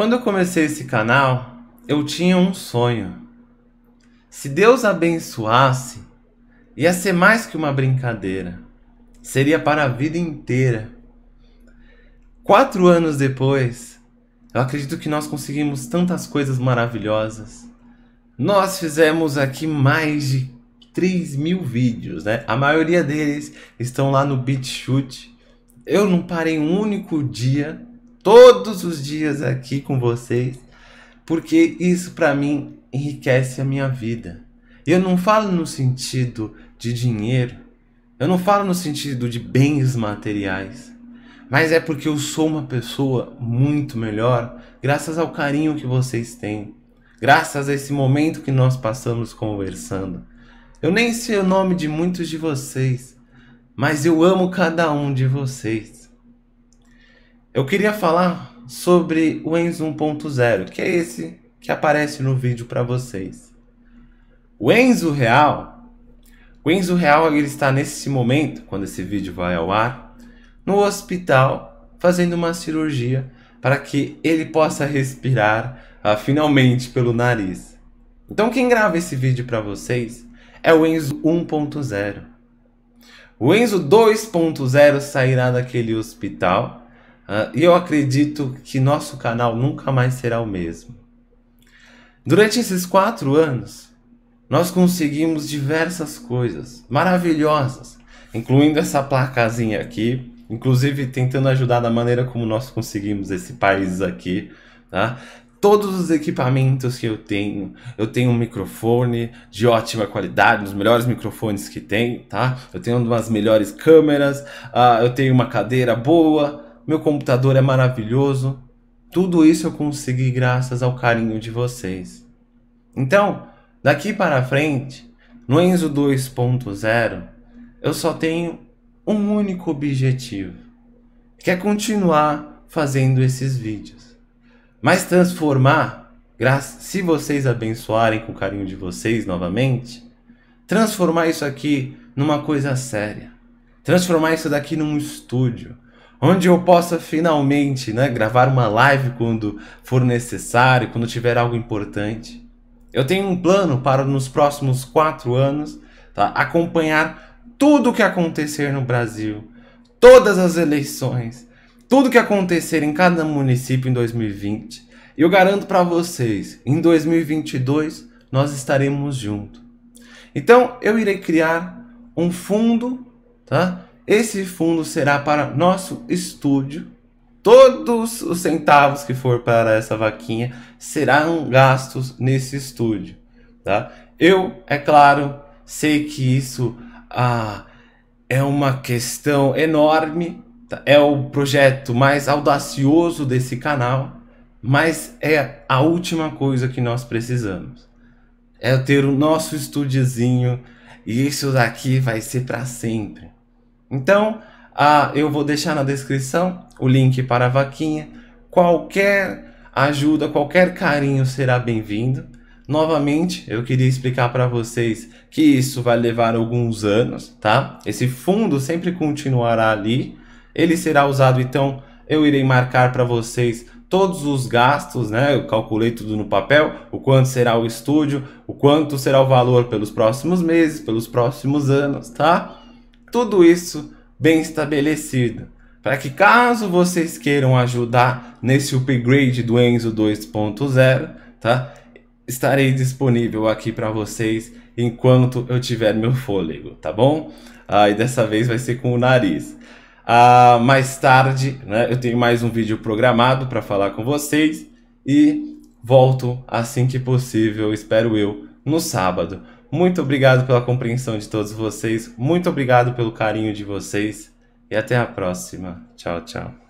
Quando eu comecei esse canal, eu tinha um sonho. Se Deus abençoasse, ia ser mais que uma brincadeira. Seria para a vida inteira. Quatro anos depois, eu acredito que nós conseguimos tantas coisas maravilhosas. Nós fizemos aqui mais de 3 mil vídeos, né? A maioria deles estão lá no BitChute. Eu não parei um único dia todos os dias aqui com vocês, porque isso para mim enriquece a minha vida. Eu não falo no sentido de dinheiro, eu não falo no sentido de bens materiais, mas é porque eu sou uma pessoa muito melhor graças ao carinho que vocês têm, graças a esse momento que nós passamos conversando. Eu nem sei o nome de muitos de vocês, mas eu amo cada um de vocês. Eu queria falar sobre o ENS 1.0, que é esse que aparece no vídeo para vocês. O Enzo Real, o Enzo Real ele está nesse momento, quando esse vídeo vai ao ar, no hospital fazendo uma cirurgia para que ele possa respirar ah, finalmente pelo nariz. Então quem grava esse vídeo para vocês é o Enzo 1.0. O Enzo 2.0 sairá daquele hospital ah, e eu acredito que nosso canal nunca mais será o mesmo. Durante esses quatro anos, nós conseguimos diversas coisas maravilhosas, incluindo essa placazinha aqui, inclusive tentando ajudar da maneira como nós conseguimos esse país aqui, tá? todos os equipamentos que eu tenho. Eu tenho um microfone de ótima qualidade, um dos melhores microfones que tem, tá? Eu tenho uma das melhores câmeras, uh, eu tenho uma cadeira boa, meu computador é maravilhoso. Tudo isso eu consegui graças ao carinho de vocês. Então, daqui para frente, no Enzo 2.0, eu só tenho um único objetivo, que é continuar fazendo esses vídeos. Mas transformar, se vocês abençoarem com o carinho de vocês novamente, transformar isso aqui numa coisa séria. Transformar isso daqui num estúdio onde eu possa finalmente né, gravar uma live quando for necessário, quando tiver algo importante. Eu tenho um plano para nos próximos quatro anos tá, acompanhar tudo o que acontecer no Brasil, todas as eleições, tudo o que acontecer em cada município em 2020. E eu garanto para vocês, em 2022 nós estaremos juntos. Então eu irei criar um fundo, tá? Esse fundo será para nosso estúdio. Todos os centavos que for para essa vaquinha serão gastos nesse estúdio, tá? Eu, é claro, sei que isso ah, é uma questão enorme, tá? é o projeto mais audacioso desse canal, mas é a última coisa que nós precisamos. É ter o nosso estúdiozinho e isso daqui vai ser para sempre. Então, ah, eu vou deixar na descrição o link para a vaquinha. Qualquer ajuda, qualquer carinho será bem-vindo. Novamente, eu queria explicar para vocês que isso vai levar alguns anos, tá? Esse fundo sempre continuará ali, ele será usado então. Eu irei marcar para vocês todos os gastos, né? Eu calculei tudo no papel, o quanto será o estúdio, o quanto será o valor pelos próximos meses, pelos próximos anos, tá? Tudo isso bem estabelecido, para que caso vocês queiram ajudar nesse upgrade do Enzo 2.0, tá? Estarei disponível aqui para vocês enquanto eu tiver meu fôlego, tá bom? Ah, dessa vez vai ser com o nariz. Ah, mais tarde, né, eu tenho mais um vídeo programado para falar com vocês e volto assim que possível, espero eu, no sábado. Muito obrigado pela compreensão de todos vocês, muito obrigado pelo carinho de vocês e até a próxima. Tchau, tchau.